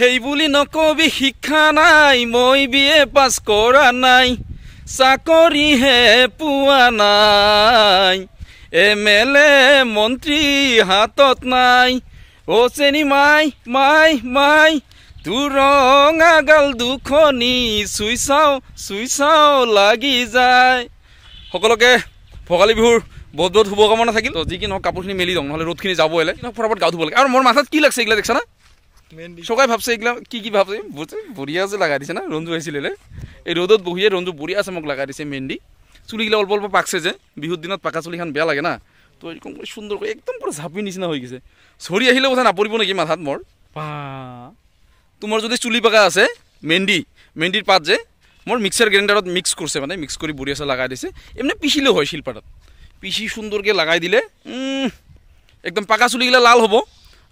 সেই বুলি নকবি শিক্ষা নাই মই বি এ পাছ কৰা নাই চাকৰিহে পোৱা নাই এম এল এ মন্ত্ৰী হাতত নাই অ চেনি মাই মাই মাই তোৰঙা গাল দুখনি চুই চাওঁ চুই চাওঁ লাগি যায় সকলোকে ভোগালী বিহুৰ বহুত বহুত শুভকামনা থাকিল যি কি নহওক কাপোৰখিনি মেলি দিওঁ নহ'লে ৰ'দখিনি যাবলৈ ফটাফট গা ধুব লাগে আৰু মোৰ মাথাত কি লাগিছে এইগিলা না চকাই ভাবছে এগুলা কি কি ভাবছে বুঝছে বঢ়িয়া যে লাগাই দিছে না ৰঞ্জু আহিছিলে এই ৰ'দত বহিয়ে ৰঞ্জু বঢ়িয়া আছে মোক লগাই দিছে মেহেন্দি চুলিগিলা অল্প অল্প পাকছে যে বিহুৰ দিনত পাকা চুলিখন বেয়া লাগে না তো এরকম করে সুন্দর করে একদম করে ঝাপি নিচিনা হয়ে গেছে সরি আহিলে কথা না পড়ব নাকি মাথাত মোর তোমার যদি চুলি পাকা আছে মেহেন্দি মেহেন্দির পাত যে মোর মিক্সার গ্রাইন্ডারত মিক্স করছে মানে মিক্স করে বুড়ি আছে লাগাই দিছে এমনি পিছিলেও হয় শিল্পাটাত পিছি সুন্দরকে লাগাই দিলে একদম পাকা চুলিগুলা লাল হবো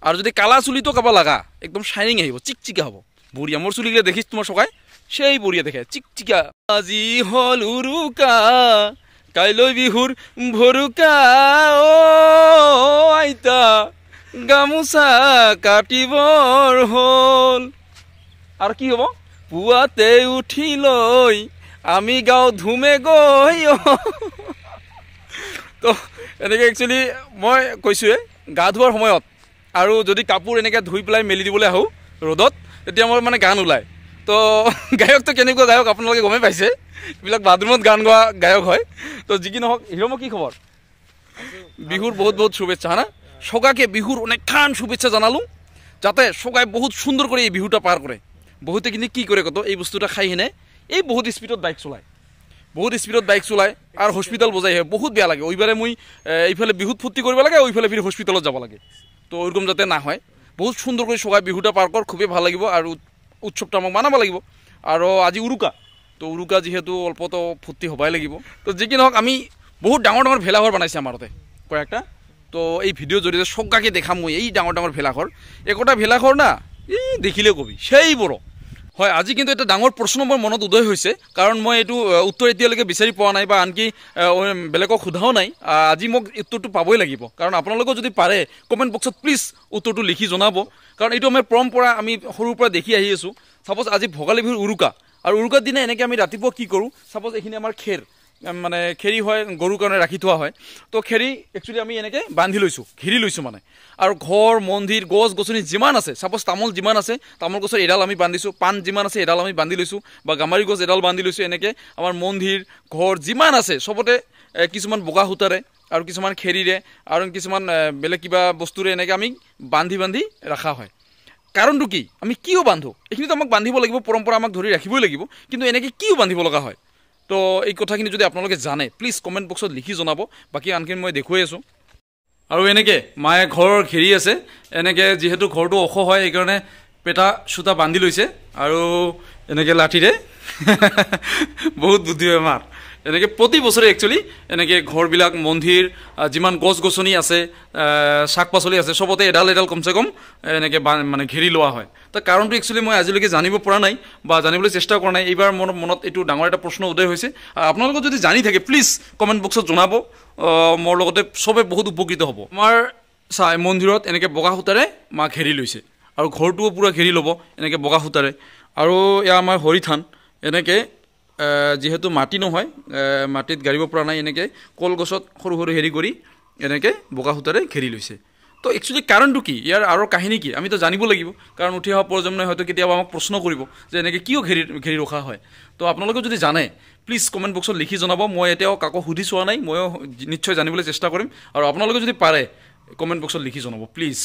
আৰু যদি কালা চুলিটো কাব লাগা একদম শ্বাইনিং আহিব চিকচিকা হ'ব বৰিয়া মোৰ চুলিকেইটা দেখিছ তোমাৰ চকাই সেই বৰিয়া দেখে চিকচিকা আজি হ'ল উৰুকা কাইলৈ বিহুৰ ভৰুকা অ আইতা গামোচা কাটিবৰ হ'ল আৰু কি হ'ব পুৱাতে উঠি লৈ আমি গাঁও ধুমে গৈ তো এনেকৈ একচুৱেলি মই কৈছোঁৱে গা ধোৱাৰ সময়ত আৰু যদি কাপোৰ এনেকৈ ধুই পেলাই মেলি দিবলৈ আহোঁ ৰ'দত তেতিয়া মোৰ মানে গান ওলায় তো গায়কটো কেনেকুৱা গায়ক আপোনালোকে গমেই পাইছে এইবিলাক বাথৰুমত গান গোৱা গায়ক হয় তো যি কি নহওক হিৰমো কি খবৰ বিহুৰ বহুত বহুত শুভেচ্ছা হা না সকাকে বিহুৰ অনেকখান শুভেচ্ছা জনালোঁ যাতে সকাই বহুত সুন্দৰ কৰি এই বিহুটা পাৰ কৰে বহুতে কিন্তু কি কৰে কত এই বস্তুটা খাই হেনে এই বহুত স্পীডত বাইক চলায় বহুত স্পীডত বাইক চলায় আৰু হস্পিটেল বজাই আহে বহুত বেয়া লাগে ওইবাৰে মই এইফালে বিহুত ফূৰ্তি কৰিব লাগে ওইফালে ফিৰি হস্পিটেলত যাব লাগে তো ওরকম যাতে না হয় বহুত সুন্দর করে সবাই বিহুটা পার কর খুবই ভালো লাগিব আর উৎসবটা আমাক মানাব লাগিব আর আজি উরুকা তো উরুকা যেহেতু অল্প তো ফুর্তি হবাই লাগিব তো যে কি আমি বহুত ডাঙর ডাঙর ভেলাঘর বানাইছি আমারতে কয়েকটা তো এই ভিডিও জড়িয়ে সকাকে দেখাম মই এই ডাঙর ডাঙর ভেলাঘর একটা ভেলাঘর না এই দেখিলে কবি সেই বড় হয় আজি কিন্তু এটা ডাঙৰ প্ৰশ্ন মোৰ মনত উদয় হৈছে কাৰণ মই এইটো উত্তৰ এতিয়ালৈকে বিচাৰি পোৱা নাই বা আনকি বেলেগক সোধাও নাই আজি মোক উত্তৰটো পাবই লাগিব কাৰণ আপোনালোকেও যদি পাৰে কমেণ্ট বক্সত প্লিজ উত্তৰটো লিখি জনাব কাৰণ এইটো আমাৰ পৰম্পৰা আমি সৰুৰ পৰা দেখি আহি আছোঁ চাপ'জ আজি ভোগালী বিহুৰ উৰুকা আৰু উৰুকাৰ দিনা এনেকৈ আমি ৰাতিপুৱা কি কৰোঁ চাপ'জ এইখিনি আমাৰ খেৰ মানে খেৰি হয় গৰুৰ কাৰণে ৰাখি থোৱা হয় তো খেৰি একচুৱেলি আমি এনেকৈ বান্ধি লৈছোঁ ঘেৰি লৈছোঁ মানে আৰু ঘৰ মন্দিৰ গছ গছনি যিমান আছে ছাপ'জ তামোল যিমান আছে তামোল গছৰ এডাল আমি বান্ধিছোঁ পাণ যিমান আছে এডাল আমি বান্ধি লৈছোঁ বা গামাৰি গছ এডাল বান্ধি লৈছোঁ এনেকৈ আমাৰ মন্দিৰ ঘৰ যিমান আছে চবতে কিছুমান বগা সূতাৰে আৰু কিছুমান খেৰিৰে আৰু কিছুমান বেলেগ কিবা বস্তুৰে এনেকৈ আমি বান্ধি বান্ধি ৰখা হয় কাৰণটো কি আমি কিয় বান্ধো এইখিনিতো আমাক বান্ধিব লাগিব পৰম্পৰা আমাক ধৰি ৰাখিবই লাগিব কিন্তু এনেকৈ কিয় বান্ধিব লগা হয় তো এই কথাখিনি যদি আপোনালোকে জানে প্লিজ কমেণ্ট বক্সত লিখি জনাব বাকী আনখিনি মই দেখুৱাই আছোঁ আৰু এনেকৈ মায়ে ঘৰ ঘেৰি আছে এনেকৈ যিহেতু ঘৰটো ওখ হয় সেইকাৰণে পেটা চোতা বান্ধি লৈছে আৰু এনেকৈ লাঠিৰে বহুত বুদ্ধি হয় মাৰ এনেকে প্ৰতি বছৰে একচুৱেলি এনেকে ঘৰবিলাক মন্দিৰ যিমান গছ গছনি আছে শাক পাচলি আছে চবতে এডাল এডাল কমচে কম এনেকে মানে ঘেৰি লোৱা হয় তো কাৰণটো একচুৱেলি মই আজিলৈকে জানিব পৰা নাই বা জানিবলৈ চেষ্টা কৰা নাই এইবাৰ মোৰ মনত এইটো ডাঙৰ এটা প্ৰশ্ন উদয় হৈছে আৰু আপোনালোকক যদি জানি থাকে প্লিজ কমেণ্ট বক্সত জনাব মোৰ লগতে সবে বহুত উপকৃত হ'ব আমাৰ চাই মন্দিৰত এনেকৈ বগা সূতাৰে মাক ঘেৰি লৈছে আৰু ঘৰটোও পূৰা ঘেৰি ল'ব এনেকৈ বগা সূতাৰে আৰু এয়া আমাৰ হৰি থান এনেকৈ যিহেতু মাটি নহয় মাটিত গাড়ীব পৰা নাই এনেকৈ কলগছত সৰু সৰু হেৰি কৰি এনেকৈ বোকা সূতাৰে ঘেৰি লৈছে তো একচুৱেলি কাৰণটো কি ইয়াৰ আৰু কাহিনী কি আমিতো জানিব লাগিব কাৰণ উঠি অহা প্ৰজন্মই হয়তো কেতিয়াবা আমাক প্ৰশ্ন কৰিব যে এনেকৈ কিয় ঘেৰি ঘেৰি ৰখা হয় তো আপোনালোকেও যদি জানে প্লিজ কমেণ্ট বক্সত লিখি জনাব মই এতিয়াও কাকো সুধি চোৱা নাই ময়ো নিশ্চয় জানিবলৈ চেষ্টা কৰিম আৰু আপোনালোকে যদি পাৰে কমেণ্ট বক্সত লিখি জনাব প্লিজ